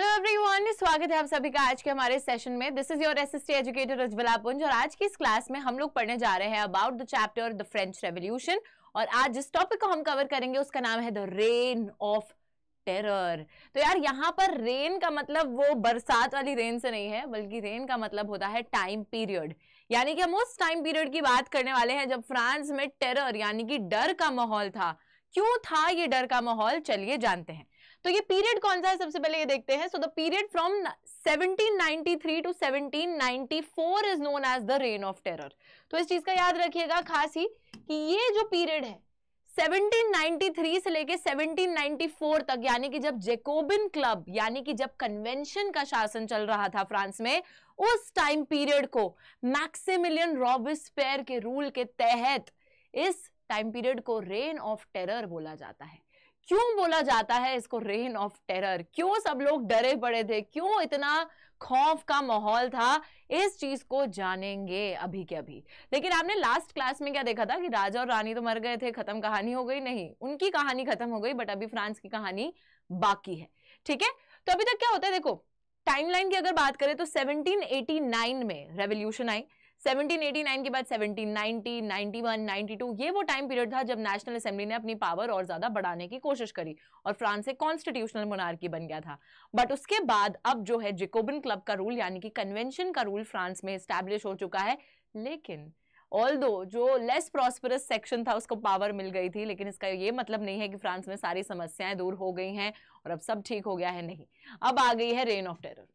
Hello everyone स्वागत है आप सभी का आज के हमारे सेशन में this is your SST educator Ujjwala Punj और आज की इस क्लास में हम लोग पढ़ने जा रहे हैं about the chapter the French revolution और आज जिस टॉपिक को हम कवर करेंगे उसका नाम है द रेन ऑफ टेरर तो यार यहाँ पर रेन का मतलब वो बरसात वाली रेन से नहीं है बल्कि रेन का मतलब होता है टाइम पीरियड यानी कि हम उस टाइम पीरियड की बात करने वाले हैं जब फ्रांस में टेरर यानी कि डर का माहौल था क्यों था ये डर का माहौल चलिए जानते हैं तो ये पीरियड कौन सा है सबसे पहले ये देखते हैं so the period from 1793 to 1794 is known as the reign of terror तो इस चीज का याद रखिएगा खास ही कि ये जो पीरियड है 1793 से लेके 1794 तक यानी कि जब जेकोबिन क्लब यानी कि जब कन्वेंशन का शासन चल रहा था फ्रांस में उस टाइम पीरियड को मैक्सिमिलियन रॉबिस के रूल के तहत इस टाइम पीरियड को रेन ऑफ टेरर बोला जाता है क्यों बोला जाता है इसको रेन ऑफ टेरर क्यों सब लोग डरे पड़े थे क्यों इतना खौफ का माहौल था इस चीज को जानेंगे अभी के अभी लेकिन आपने लास्ट क्लास में क्या देखा था कि राजा और रानी तो मर गए थे खत्म कहानी हो गई नहीं उनकी कहानी खत्म हो गई बट अभी फ्रांस की कहानी बाकी है ठीक है तो अभी तक क्या होता है देखो टाइमलाइन की अगर बात करें तो 1789 में रेवोल्यूशन आई 1789 के बाद 1790, 91, 92 ये वो टाइम पीरियड था जब नेशनल असेंबली ने अपनी पावर और ज्यादा बढ़ाने की कोशिश करी और फ्रांस एक कॉन्स्टिट्यूशनल मोनार्की बन गया था बट उसके बाद अब जो है जिकोबिन क्लब का रूल यानी कि कन्वेंशन का रूल फ्रांस में स्टैब्लिश हो चुका है लेकिन ऑल दो जो लेस प्रॉस्परस सेक्शन था उसको पावर मिल गई थी लेकिन इसका ये मतलब नहीं है कि फ्रांस में सारी समस्याएं दूर हो गई हैं और अब सब ठीक हो गया है नहीं अब आ गई है reign of terror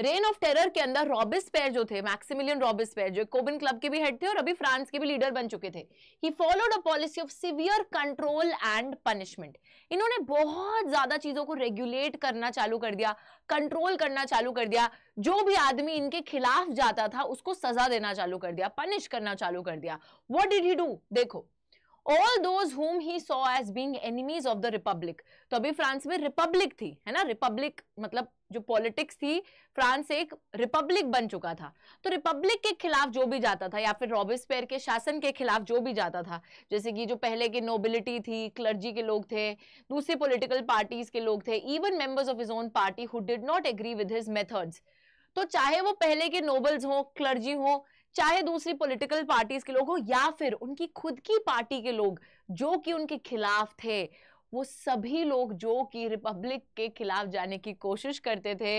reign of terror के अंदर रॉबिस पेयर जो थे मैक्सिमिलियन रॉबिस पेयर जो कोबिन क्लब के भी हेड थे और अभी फ्रांस के भी लीडर बन चुके थे he followed a policy of severe control and punishment इन्होंने बहुत ज्यादा चीजों को रेगुलेट करना चालू कर दिया कंट्रोल करना चालू कर दिया जो भी आदमी इनके खिलाफ जाता था उसको सजा देना चालू कर दिया पनिश करना चालू कर दिया वट डिड ही डू देखो All those whom he saw as being enemies of the republic. तो अभी फ्रांस में रिपब्लिक थी है ना रिपब्लिक मतलब जो पॉलिटिक्स थी फ्रांस एक रिपब्लिक बन चुका था तो रिपब्लिक के खिलाफ जो भी जाता था या फिर रॉबिस्पेयर के शासन के खिलाफ जो भी जाता था जैसे कि जो पहले के नोबिलिटी थी क्लर्जी के लोग थे दूसरे पॉलिटिकल पार्टीज के लोग थे even members of his own party who did not agree with his methods तो चाहे वो पहले के नोबल्स हों क्लर्जी हों चाहे दूसरी पॉलिटिकल पार्टीज के लोग हो या फिर उनकी खुद की पार्टी के लोग जो कि उनके खिलाफ थे वो सभी लोग जो कि रिपब्लिक के खिलाफ जाने की कोशिश करते थे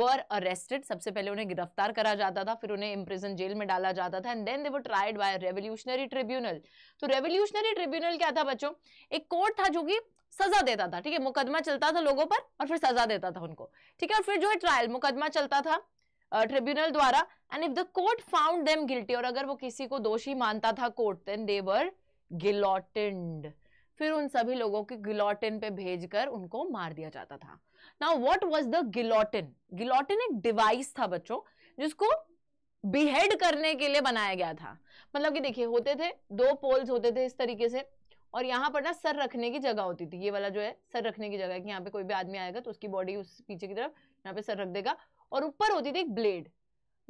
वर अरेस्टेड सबसे पहले उन्हें गिरफ्तार करा जाता था फिर उन्हें इम्प्रिजन जेल में डाला जाता था एंड देन दे वो ट्राइड बाय रेवोल्यूशनरी ट्रिब्यूनल तो रेवोल्यूशनरी ट्रिब्यूनल क्या था बच्चों एक कोर्ट था जो कि सजा देता था ठीक है मुकदमा चलता था लोगों पर और फिर सजा देता था उनको ठीक है और फिर जो है ट्रायल मुकदमा चलता था ट्रिब्यूनल द्वारा and if the court found them guilty और अगर वो किसी को दोषी मानता था कोर्ट देन दे वर गिलोटेंड फिर उन सभी लोगों के गिलोटिन पे भेजकर उनको मार दिया जाता था now what was the guillotine guillotine एक डिवाइस था बच्चों जिसको बिहेड करने के लिए बनाया गया था मतलब कि देखिए होते थे दो पोल्स होते थे इस तरीके से और यहाँ पर ना सर रखने की जगह होती थी ये वाला जो है सर रखने की जगह है कि यहाँ पे कोई भी आदमी आएगा तो उसकी बॉडी उस पीछे की तरफ यहाँ पे सर रख देगा और ऊपर होती थी एक ब्लेड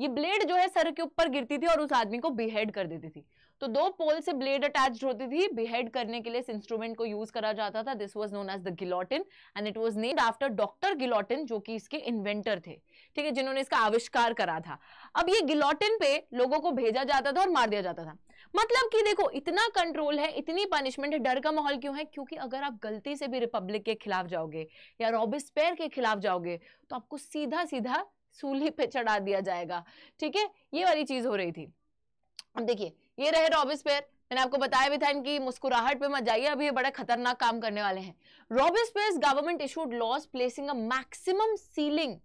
ये ब्लेड जो है सर के ऊपर गिरती थी और उस आदमी को बिहेड कर देती थी तो दो पोल से ब्लेड अटैच होती थी बिहेड करने के लिए इस इंस्ट्रूमेंट को यूज करा जाता था this was known as the guillotine and it was named after doctor guillotine जो कि इसके इन्वेंटर थे ठीक है जिन्होंने इसका आविष्कार करा था अब ये गिलोटिन पे लोगों को भेजा जाता था और मार दिया जाता था मतलब कि देखो इतना कंट्रोल है इतनी पनिशमेंट है डर का माहौल क्यों है क्योंकि अगर आप गलती से भी रिपब्लिक के खिलाफ जाओगे या रॉबिस्पेयर के खिलाफ जाओगे तो आपको सीधा सीधा सूली पे चढ़ा दिया जाएगा ठीक है ये वाली चीज हो रही थी अब देखिए ये रहे रॉबिस पेयर मैंने आपको बताया भी था इनकी मुस्कुराहट पे मत जाइए अभी ये बड़ा खतरनाक काम करने वाले हैं Robespierre government issued laws placing a maximum ceiling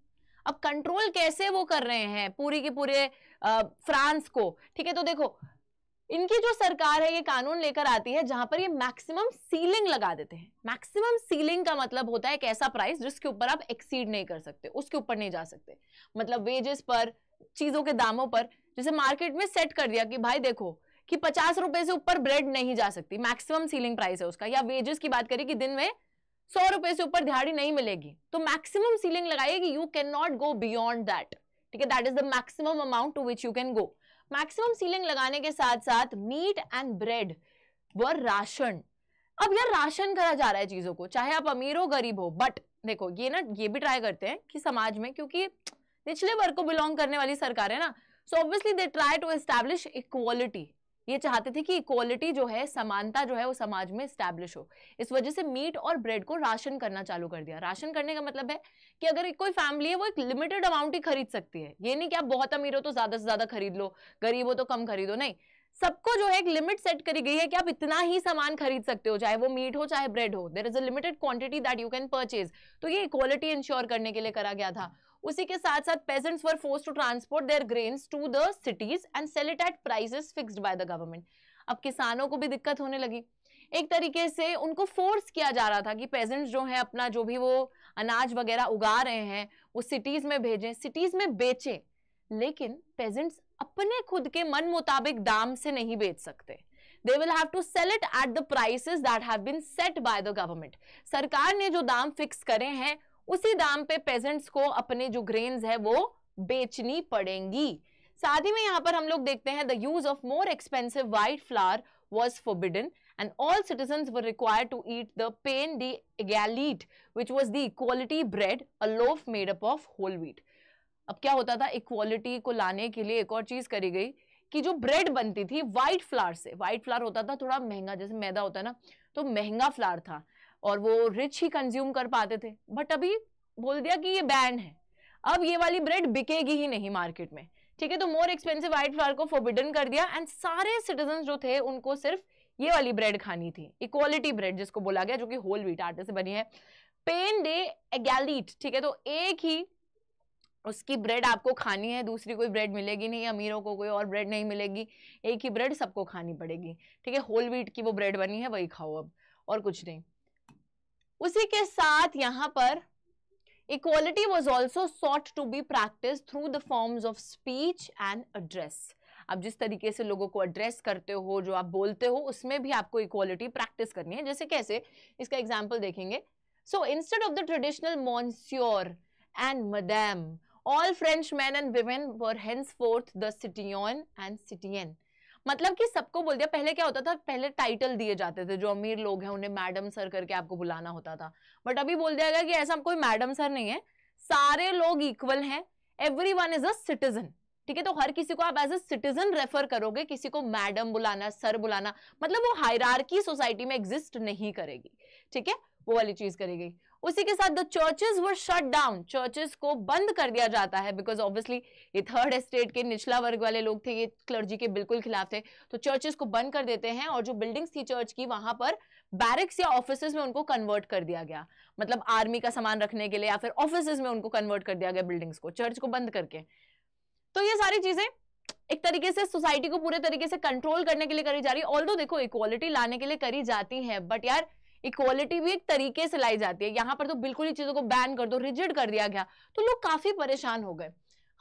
अब कंट्रोल कैसे वो कर रहे हैं पूरी के पूरे आ, फ्रांस को ठीक है तो देखो इनकी जो सरकार है ये कानून लेकर आती है जहां पर ये मैक्सिमम सीलिंग लगा देते हैं मैक्सिमम सीलिंग का मतलब होता है एक ऐसा प्राइस जिसके ऊपर आप एक्सीड नहीं कर सकते उसके ऊपर नहीं जा सकते मतलब वेजेस पर चीजों के दामों पर जैसे मार्केट में सेट कर दिया कि भाई देखो कि पचास रुपए से ऊपर ब्रेड नहीं जा सकती मैक्सिमम सीलिंग प्राइस है उसका या वेजेस की बात करें कि दिन में सौ रुपए से ऊपर दिहाड़ी नहीं मिलेगी तो मैक्सिमम सीलिंग लगाइए कि you can not go beyond that ठीक है that is the maximum amount to which you can go maximum ceiling लगाने के साथ साथ मीट एंड ब्रेड व राशन अब यार राशन करा जा रहा है चीजों को चाहे आप अमीर हो गरीब हो बट देखो ये ना ये भी ट्राई करते हैं कि समाज में क्योंकि निचले वर्ग को बिलोंग करने वाली सरकार है ना so obviously they try to establish equality ये चाहते थे कि इक्वालिटी जो है समानता जो है वो समाज में स्टैब्लिश हो इस वजह से मीट और ब्रेड को राशन करना चालू कर दिया राशन करने का मतलब है कि अगर कोई फैमिली है वो एक लिमिटेड अमाउंट ही खरीद सकती है ये नहीं कि आप बहुत अमीर हो तो ज़्यादा से ज़्यादा खरीद लो गरीब हो तो कम खरीदो नहीं सबको जो है एक लिमिट सेट करी गई है कि आप इतना ही सामान खरीद सकते हो चाहे वो मीट हो चाहे ब्रेड हो there is a limited quantity that you can purchase तो ये इक्वालिटी इंश्योर करने के लिए करा गया था उसी के साथ साथ peasants were forced to transport their grain to the cities and sell it at prices fixed by the government अब किसानों को भी दिक्कत होने लगी एक तरीके से उनको फोर्स किया जा रहा था कि पेजेंट्स जो हैं अपना जो भी वो अनाज वगैरह उगा रहे हैं वो सिटीज़ में भेजें सिटीज़ में बेचें लेकिन पेजेंट्स अपने खुद के मन मुताबिक दाम से नहीं बेच सकते they will have to sell it at the prices that have been set by the government सरकार ने जो दाम फिक्स करे हैं उसी दाम पे पेजेंट्स को अपने जो ग्रेन है वो बेचनी पड़ेंगी साथ ही में यहाँ पर हम लोग देखते हैं the use of more expensive white flour was forbidden and all citizens were required to eat the pain de galite which was the equality bread a loaf made up of whole wheat अब क्या होता था equality को लाने के लिए एक और चीज करी गई कि जो ब्रेड बनती थी व्हाइट फ्लावर से व्हाइट फ्लावर होता था थोड़ा महंगा जैसे मैदा होता है ना तो महंगा फ्लावर था और वो रिच ही कंज्यूम कर पाते थे बट अभी बोल दिया कि ये बैन है अब ये वाली ब्रेड बिकेगी ही नहीं मार्केट में ठीक है तो मोर एक्सपेंसिव वाइट फ्लावर को फोबिडन कर दिया एंड सारे सिटीजन जो थे उनको सिर्फ ये वाली ब्रेड खानी थी इक्वालिटी ब्रेड जिसको बोला गया जो कि होल व्हीट आटे से बनी है पेन डे एगैलीट ठीक है तो एक ही उसकी ब्रेड आपको खानी है दूसरी कोई ब्रेड मिलेगी नहीं अमीरों को कोई और ब्रेड नहीं मिलेगी एक ही ब्रेड सबको खानी पड़ेगी ठीक है होल व्हीट की वो ब्रेड बनी है वही खाओ अब और कुछ नहीं उसी के साथ यहां पर equality was also sought to be practised through the forms of speech and address आप जिस तरीके से लोगों को एड्रेस करते हो जो आप बोलते हो उसमें भी आपको इक्वालिटी प्रैक्टिस करनी है जैसे कैसे इसका एग्जाम्पल देखेंगे so instead of the traditional monsieur and madame all French man and women were henceforth the and citoyen मतलब कि सबको बोल दिया पहले क्या होता था पहले टाइटल दिए जाते थे जो अमीर लोग हैं उन्हें मैडम सर करके आपको बुलाना होता था बट अभी बोल दिया गया कि ऐसा कोई मैडम सर नहीं है सारे लोग इक्वल हैं everyone is a citizen ठीक है तो हर किसी को आप एज ए सिटीजन रेफर करोगे किसी को मैडम बुलाना सर बुलाना मतलब वो हायरार्की सोसाइटी में एग्जिस्ट नहीं करेगी ठीक है वो वाली चीज करेगी उसी के साथ the churches were shut down churches को बंद कर दिया जाता है बिकॉज ऑब्वियसली ये थर्ड एस्टेट के निचला वर्ग वाले लोग थे ये क्लर्जी के बिल्कुल खिलाफ थे तो चर्चेज को बंद कर देते हैं और जो बिल्डिंग्स थी चर्च की वहां पर बैरिक्स या ऑफिस में उनको कन्वर्ट कर दिया गया मतलब आर्मी का सामान रखने के लिए या फिर ऑफिस में उनको कन्वर्ट कर दिया गया बिल्डिंग्स को चर्च को बंद करके तो ये सारी चीजें एक तरीके से सोसाइटी को पूरे तरीके से कंट्रोल करने के लिए करी जा रही है ऑल देखो इक्वालिटी लाने के लिए करी जाती है बट यार इक्वालिटी भी एक तरीके से लाई जाती है यहाँ पर तो बिल्कुल ही चीजों को बैन कर दो रिजिड कर दिया गया तो लोग काफी परेशान हो गए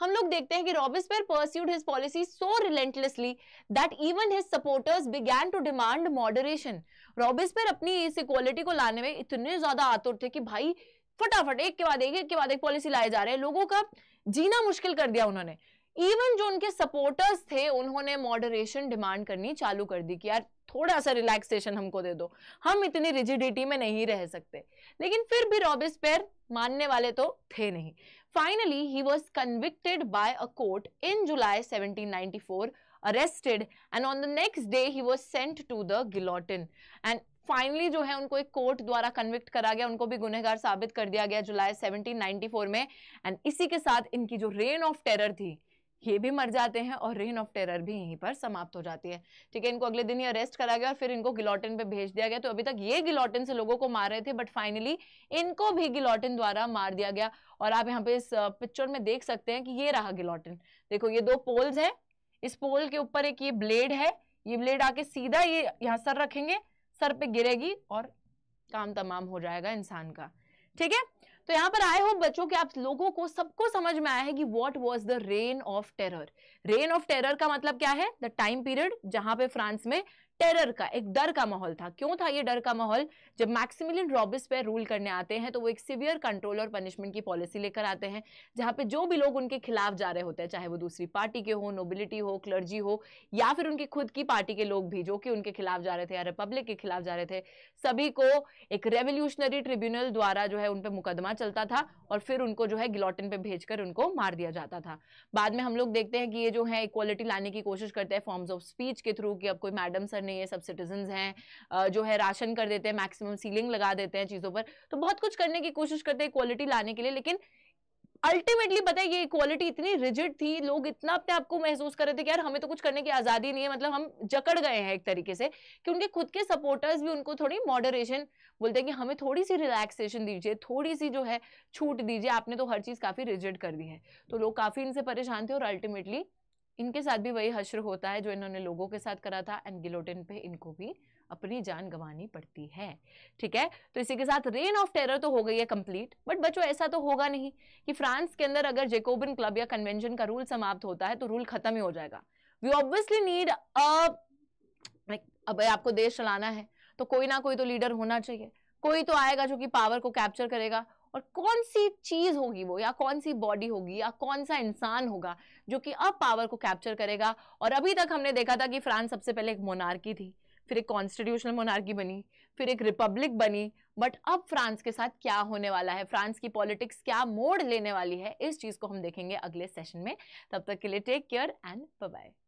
हम लोग देखते हैं कि Robespierre pursued his policy so relentlessly that even his supporters began to demand moderation Robespierre अपनी इस इक्वालिटी को लाने में इतने ज्यादा आतुर थे कि भाई फटाफट एक के बाद एक एक के बाद एक पॉलिसी लाए जा रहे हैं लोगों का जीना मुश्किल कर दिया उन्होंने इवन जो उनके सपोर्टर्स थे उन्होंने मॉडरेशन डिमांड करनी चालू कर दी कि यार थोड़ा सा रिलैक्सेशन हमको दे दो हम इतनी रिजिडिटी में नहीं रह सकते लेकिन फिर भी रॉबिस पेयर मानने वाले तो थे नहीं finally he was convicted by a court in July 1794 arrested and on the next day he was sent to the guillotine and finally जो है उनको एक कोर्ट द्वारा कन्विक्ट करा गया उनको भी गुनहगार साबित कर दिया गया जुलाई 1794 में एंड इसी के साथ इनकी जो रेन ऑफ टेरर थी ये भी मर जाते हैं और रेन ऑफ टेरर भी यहीं पर समाप्त हो जाती है ठीक है इनको अगले दिन ही अरेस्ट करा गया और फिर इनको गिलोटिन पे भेज दिया गया तो अभी तक ये गिलोटिन से लोगों को मार रहे थे बट फाइनली इनको भी गिलोटिन द्वारा मार दिया गया और आप यहाँ पे इस पिक्चर में देख सकते हैं कि ये रहा गिलोटिन देखो ये दो पोल्स है इस पोल के ऊपर एक ये ब्लेड है ये ब्लेड आके सीधा ये यहाँ सर रखेंगे सर पे गिरेगी और काम तमाम हो जाएगा इंसान का ठीक है तो यहाँ पर आई होप बच्चों के आप लोगों को सबको समझ में आया है कि what was the reign of terror reign of terror का मतलब क्या है द टाइम पीरियड जहां पे फ्रांस में टेरर का एक डर का माहौल था क्यों था ये डर का माहौल जब मैक्सिमिलियन रॉबिस पे रूल करने आते हैं तो वो एक सिवियर कंट्रोल और पनिशमेंट की पॉलिसी लेकर आते हैं जहां पे जो भी लोग उनके खिलाफ जा रहे होते हैं चाहे वो दूसरी पार्टी के हो नोबिलिटी हो क्लर्जी हो या फिर उनकी खुद की पार्टी के लोग भी जो कि उनके खिलाफ जा रहे थे या रिपब्लिक के खिलाफ जा रहे थे सभी को एक रेवोल्यूशनरी ट्रिब्यूनल द्वारा जो है उन पर मुकदमा चलता था और फिर उनको जो है गिलोटिन पे भेजकर उनको मार दिया जाता था बाद में हम लोग देखते हैं कि ये जो है इक्वालिटी लाने की कोशिश करते हैं फॉर्म्स ऑफ स्पीच के थ्रू कि अब कोई मैडम सर करने ये सब सिटीजन हैं जो है राशन कर देते हैं मैक्सिमम सीलिंग लगा देते हैं चीज़ों पर तो बहुत कुछ करने की कोशिश करते हैं इक्वालिटी लाने के लिए लेकिन अल्टीमेटली पता है ये इक्वालिटी इतनी रिजिड थी लोग इतना अपने आप को महसूस कर रहे थे कि यार हमें तो कुछ करने की आज़ादी नहीं है मतलब हम जकड़ गए हैं एक तरीके से कि उनके खुद के सपोर्टर्स भी उनको थोड़ी मॉडरेशन बोलते हैं कि हमें थोड़ी सी रिलैक्सेशन दीजिए थोड़ी सी जो है छूट दीजिए आपने तो हर चीज़ काफ़ी रिजिड कर दी है तो लोग काफ़ी इनसे परेशान थे और अल्टीमेटली इनके साथ भी वही हश्र होता है जो इन्होंने लोगों के साथ करा था एंड गिलोटिन पे इनको भी अपनी जान गंवानी पड़ती है ठीक है तो इसी के साथ रेन ऑफ टेरर तो हो गई है कंप्लीट बट बच्चों ऐसा तो होगा नहीं कि फ्रांस के अंदर अगर जेकोबिन क्लब या कन्वेंशन का रूल समाप्त होता है तो रूल खत्म ही हो जाएगा वी ऑब्वियसली नीड अब आपको देश चलाना है तो कोई ना कोई तो लीडर होना चाहिए कोई तो आएगा जो कि पावर को कैप्चर करेगा और कौन सी चीज होगी वो या कौन सी बॉडी होगी या कौन सा इंसान होगा जो कि अब पावर को कैप्चर करेगा और अभी तक हमने देखा था कि फ्रांस सबसे पहले एक मोनार्की थी फिर एक कॉन्स्टिट्यूशनल मोनार्की बनी फिर एक रिपब्लिक बनी बट अब फ्रांस के साथ क्या होने वाला है फ्रांस की पॉलिटिक्स क्या मोड़ लेने वाली है इस चीज़ को हम देखेंगे अगले सेशन में तब तक के लिए टेक केयर एंड बाय